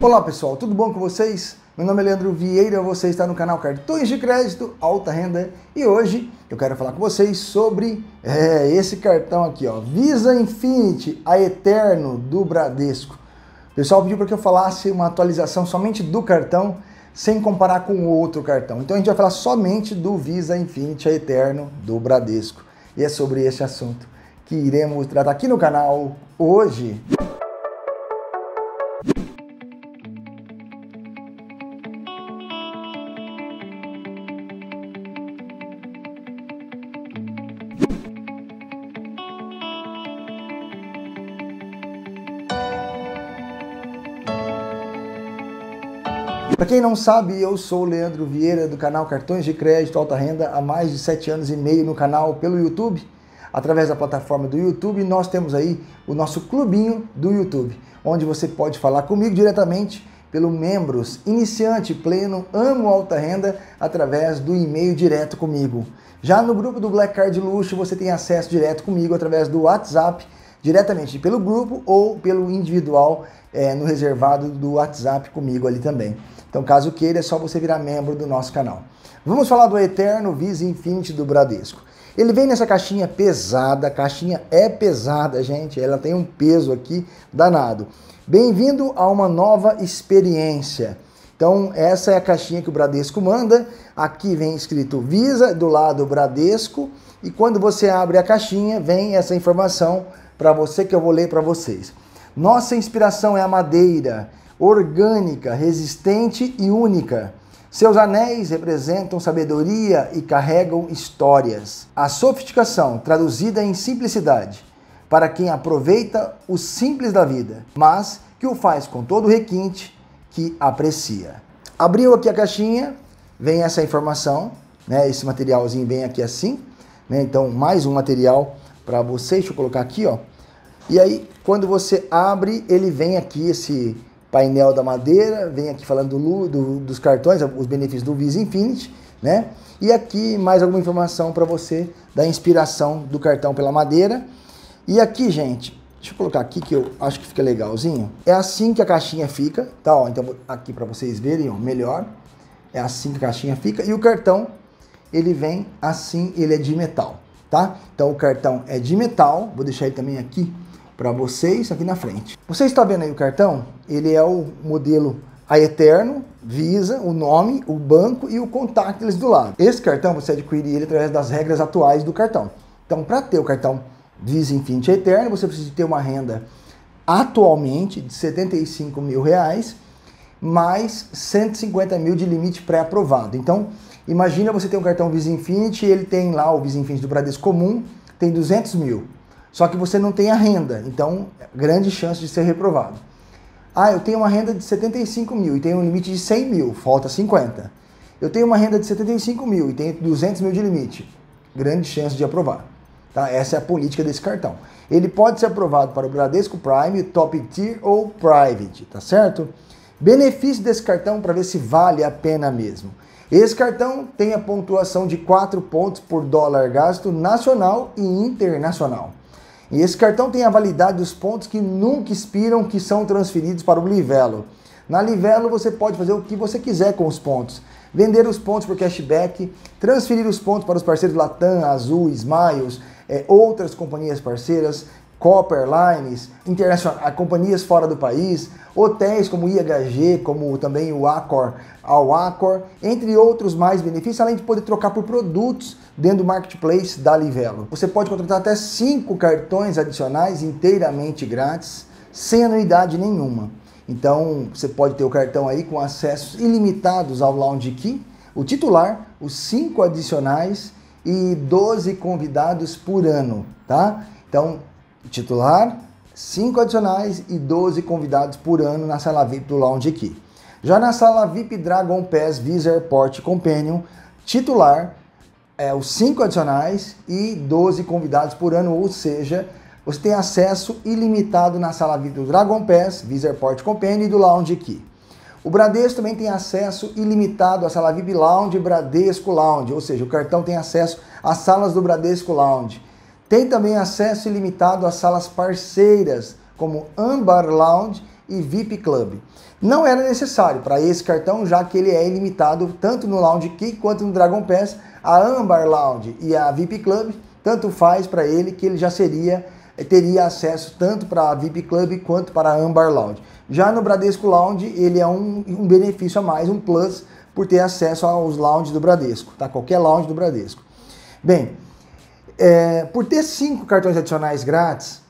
Olá pessoal, tudo bom com vocês? Meu nome é Leandro Vieira, você está no canal Cartões de Crédito Alta Renda e hoje eu quero falar com vocês sobre é, esse cartão aqui, ó, Visa Infinity, a Eterno do Bradesco. O pessoal pediu para que eu falasse uma atualização somente do cartão, sem comparar com outro cartão. Então a gente vai falar somente do Visa Infinity, a Eterno do Bradesco. E é sobre esse assunto que iremos tratar aqui no canal hoje. Para quem não sabe, eu sou o Leandro Vieira do canal Cartões de Crédito Alta Renda há mais de sete anos e meio no canal pelo YouTube. Através da plataforma do YouTube, nós temos aí o nosso clubinho do YouTube, onde você pode falar comigo diretamente pelo membros iniciante pleno amo alta renda através do e-mail direto comigo. Já no grupo do Black Card Luxo, você tem acesso direto comigo através do WhatsApp diretamente pelo grupo ou pelo individual é, no reservado do WhatsApp comigo ali também. Então, caso queira, é só você virar membro do nosso canal. Vamos falar do Eterno Visa Infinity do Bradesco. Ele vem nessa caixinha pesada, a caixinha é pesada, gente, ela tem um peso aqui danado. Bem-vindo a uma nova experiência. Então, essa é a caixinha que o Bradesco manda. Aqui vem escrito Visa, do lado Bradesco, e quando você abre a caixinha, vem essa informação para você que eu vou ler para vocês. Nossa inspiração é a madeira orgânica, resistente e única. Seus anéis representam sabedoria e carregam histórias. A sofisticação, traduzida em simplicidade, para quem aproveita o simples da vida, mas que o faz com todo o requinte que aprecia. Abriu aqui a caixinha, vem essa informação, né? Esse materialzinho vem aqui assim, né? Então, mais um material para vocês. Deixa eu colocar aqui, ó. E aí, quando você abre, ele vem aqui esse painel da madeira, vem aqui falando do, do, dos cartões, os benefícios do Visa Infinity, né? E aqui mais alguma informação para você da inspiração do cartão pela madeira. E aqui, gente, deixa eu colocar aqui que eu acho que fica legalzinho. É assim que a caixinha fica, tá? Ó, então aqui para vocês verem, ó, melhor. É assim que a caixinha fica e o cartão ele vem assim, ele é de metal, tá? Então o cartão é de metal, vou deixar ele também aqui para vocês aqui na frente. Você está vendo aí o cartão? Ele é o modelo a Eterno, Visa, o nome, o banco e o contactless do lado. Esse cartão você adquire ele através das regras atuais do cartão. Então, para ter o cartão Visa Infinity Eterno, você precisa ter uma renda atualmente de 75 mil reais, mais 150 mil de limite pré-aprovado. Então, imagina você ter um cartão Visa Infinity, ele tem lá o Visa Infinity do Bradesco Comum, tem 200 mil. Só que você não tem a renda, então grande chance de ser reprovado. Ah, eu tenho uma renda de 75 mil e tenho um limite de 100 mil, falta 50. Eu tenho uma renda de 75 mil e tenho 200 mil de limite, grande chance de aprovar. Tá? Essa é a política desse cartão. Ele pode ser aprovado para o Bradesco Prime, Top Tier ou Private, tá certo? Benefício desse cartão para ver se vale a pena mesmo. Esse cartão tem a pontuação de 4 pontos por dólar gasto nacional e internacional. E esse cartão tem a validade dos pontos que nunca expiram, que são transferidos para o Livelo. Na Livelo você pode fazer o que você quiser com os pontos. Vender os pontos por cashback, transferir os pontos para os parceiros Latam, Azul, Smiles, é, outras companhias parceiras, Copper Lines, internacional, companhias fora do país, hotéis como IHG, como também o Accor, ao Accor, entre outros mais benefícios, além de poder trocar por produtos dentro do marketplace da Livelo. Você pode contratar até cinco cartões adicionais inteiramente grátis, sem anuidade nenhuma. Então, você pode ter o cartão aí com acessos ilimitados ao Lounge Key, o titular, os cinco adicionais e 12 convidados por ano, tá? Então, titular, 5 adicionais e 12 convidados por ano na sala VIP do Lounge aqui. Já na sala VIP Dragon Pass Visa Airport Companion, titular, é, os 5 adicionais e 12 convidados por ano, ou seja, você tem acesso ilimitado na sala VIP do Dragon Pass, Visa Airport Companion e do Lounge Key. O Bradesco também tem acesso ilimitado à sala VIP Lounge e Bradesco Lounge, ou seja, o cartão tem acesso às salas do Bradesco Lounge. Tem também acesso ilimitado a salas parceiras, como Ambar Lounge e VIP Club. Não era necessário para esse cartão, já que ele é ilimitado tanto no Lounge Key quanto no Dragon Pass. A Ambar Lounge e a VIP Club, tanto faz para ele que ele já seria eh, teria acesso tanto para a VIP Club quanto para a Ambar Lounge. Já no Bradesco Lounge, ele é um, um benefício a mais, um plus, por ter acesso aos lounges do Bradesco, tá? Qualquer lounge do Bradesco. Bem, é, por ter cinco cartões adicionais grátis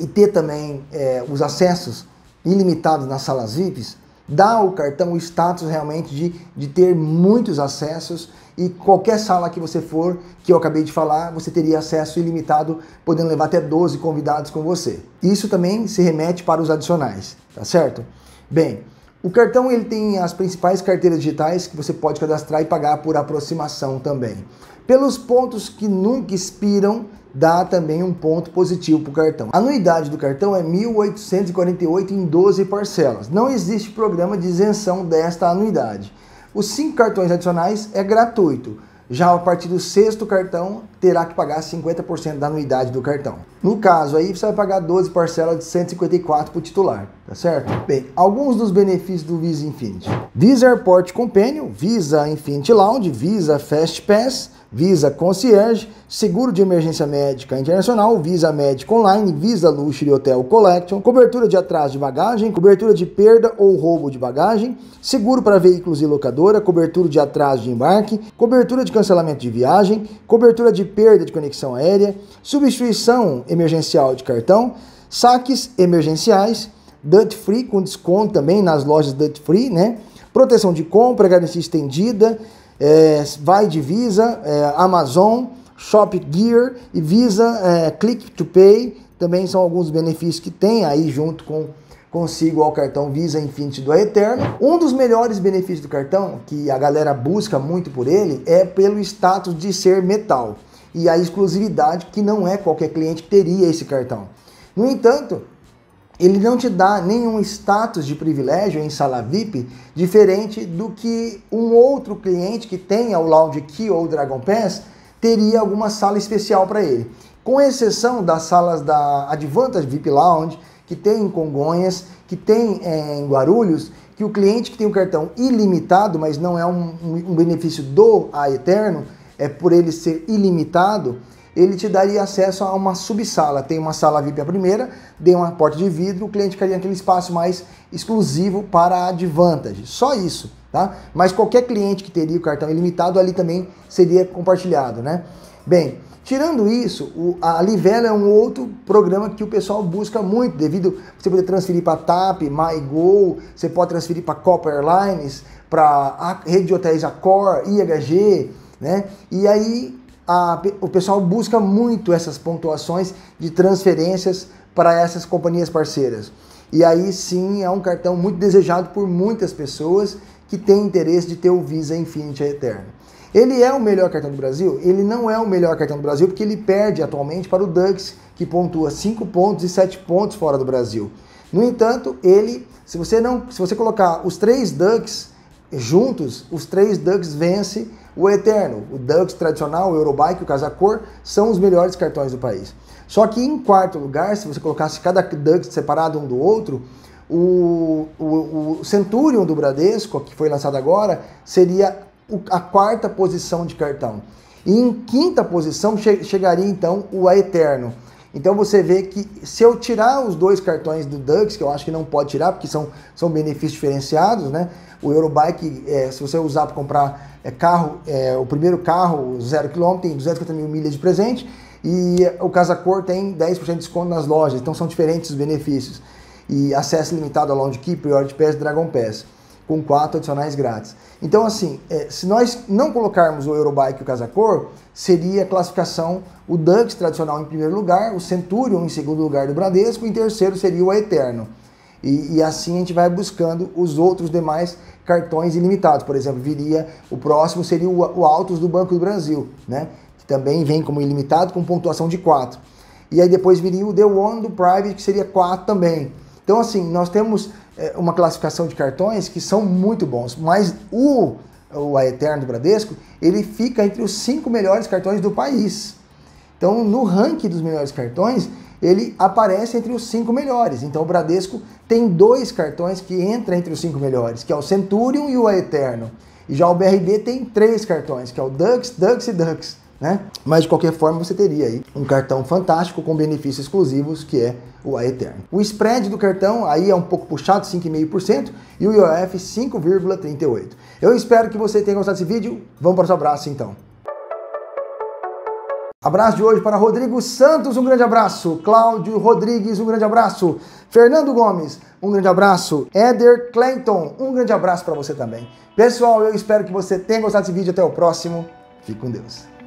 e ter também é, os acessos ilimitados nas salas VIPs, dá ao cartão o status realmente de, de ter muitos acessos e qualquer sala que você for, que eu acabei de falar, você teria acesso ilimitado, podendo levar até 12 convidados com você. Isso também se remete para os adicionais, tá certo? Bem, o cartão ele tem as principais carteiras digitais que você pode cadastrar e pagar por aproximação também. Pelos pontos que nunca expiram, dá também um ponto positivo para o cartão. A anuidade do cartão é 1.848 em 12 parcelas. Não existe programa de isenção desta anuidade. Os cinco cartões adicionais é gratuito. Já a partir do sexto cartão, terá que pagar 50% da anuidade do cartão. No caso aí, você vai pagar 12 parcelas de 154 para o titular, tá certo? Bem, alguns dos benefícios do Visa Infinity. Visa Airport Companion, Visa Infinity Lounge, Visa Fast Pass, Visa Concierge, Seguro de Emergência Médica Internacional, Visa Médica Online, Visa Luxury Hotel Collection, cobertura de atraso de bagagem, cobertura de perda ou roubo de bagagem, seguro para veículos e locadora, cobertura de atraso de embarque, cobertura de cancelamento de viagem, cobertura de perda de conexão aérea, substituição emergencial de cartão, saques emergenciais, Dut free com desconto também nas lojas Dut free, né? Proteção de compra, garantia estendida, é, vai de Visa, é, Amazon, Shop Gear e Visa é, Click to Pay. Também são alguns benefícios que tem aí junto com consigo ao cartão Visa Infinity do Eterno. Um dos melhores benefícios do cartão, que a galera busca muito por ele, é pelo status de ser metal e a exclusividade que não é qualquer cliente que teria esse cartão. No entanto, ele não te dá nenhum status de privilégio em sala VIP diferente do que um outro cliente que tenha o Lounge Key ou o Dragon Pass teria alguma sala especial para ele. Com exceção das salas da Advantage VIP Lounge, que tem em Congonhas, que tem é, em Guarulhos, que o cliente que tem o um cartão ilimitado, mas não é um, um benefício do a Eterno, é por ele ser ilimitado, ele te daria acesso a uma subsala. Tem uma sala VIP a primeira, tem uma porta de vidro, o cliente queria aquele espaço mais exclusivo para a Advantage. Só isso, tá? Mas qualquer cliente que teria o cartão ilimitado ali também seria compartilhado, né? Bem, Tirando isso, a Livelo é um outro programa que o pessoal busca muito, devido você poder transferir para TAP, MyGo, você pode transferir para Copper Airlines, para a rede de hotéis Accor, IHG, né? E aí a, o pessoal busca muito essas pontuações de transferências para essas companhias parceiras. E aí sim é um cartão muito desejado por muitas pessoas que têm interesse de ter o Visa Infinity Eterno. Ele é o melhor cartão do Brasil? Ele não é o melhor cartão do Brasil porque ele perde atualmente para o Dux, que pontua 5 pontos e 7 pontos fora do Brasil. No entanto, ele, se você não, se você colocar os três Ducks Juntos, os três Ducks vencem o Eterno. O Ducks tradicional, o Eurobike, o Casacor, são os melhores cartões do país. Só que em quarto lugar, se você colocasse cada Ducks separado um do outro, o, o, o Centurion do Bradesco, que foi lançado agora, seria a quarta posição de cartão. E em quinta posição che chegaria então o Eterno. Então você vê que se eu tirar os dois cartões do Ducks, que eu acho que não pode tirar, porque são, são benefícios diferenciados, né? O Eurobike, é, se você usar para comprar é, carro, é, o primeiro carro, zero quilômetro, tem 250 mil milhas de presente, e o Casa Cor tem 10% de desconto nas lojas, então são diferentes os benefícios. E acesso limitado a Lounge Key, Priority Pass, Dragon Pass com quatro adicionais grátis. Então, assim, é, se nós não colocarmos o Eurobike e o Casacor, seria a classificação o Dux tradicional em primeiro lugar, o Centurion em segundo lugar do Bradesco, e em terceiro seria o Eterno. E, e, assim a gente vai buscando os outros demais cartões ilimitados. Por exemplo, viria o próximo seria o, o Autos do Banco do Brasil, né? Que também vem como ilimitado com pontuação de 4. E aí depois viria o The One do Private, que seria 4 também. Então, assim, nós temos é, uma classificação de cartões que são muito bons, mas o, o Aeterno do Bradesco, ele fica entre os cinco melhores cartões do país. Então, no ranking dos melhores cartões, ele aparece entre os cinco melhores. Então, o Bradesco tem dois cartões que entram entre os cinco melhores, que é o Centurion e o Aeterno. E já o BRB tem três cartões, que é o Dux, Dux e Dux né? Mas de qualquer forma você teria aí um cartão fantástico com benefícios exclusivos que é o Aeterno. O spread do cartão aí é um pouco puxado, 5,5% e o IOF 5,38. Eu espero que você tenha gostado desse vídeo. Vamos para o seu abraço então. Abraço de hoje para Rodrigo Santos, um grande abraço. Cláudio Rodrigues, um grande abraço. Fernando Gomes, um grande abraço. Eder Clayton, um grande abraço para você também. Pessoal, eu espero que você tenha gostado desse vídeo. Até o próximo. Fique com Deus.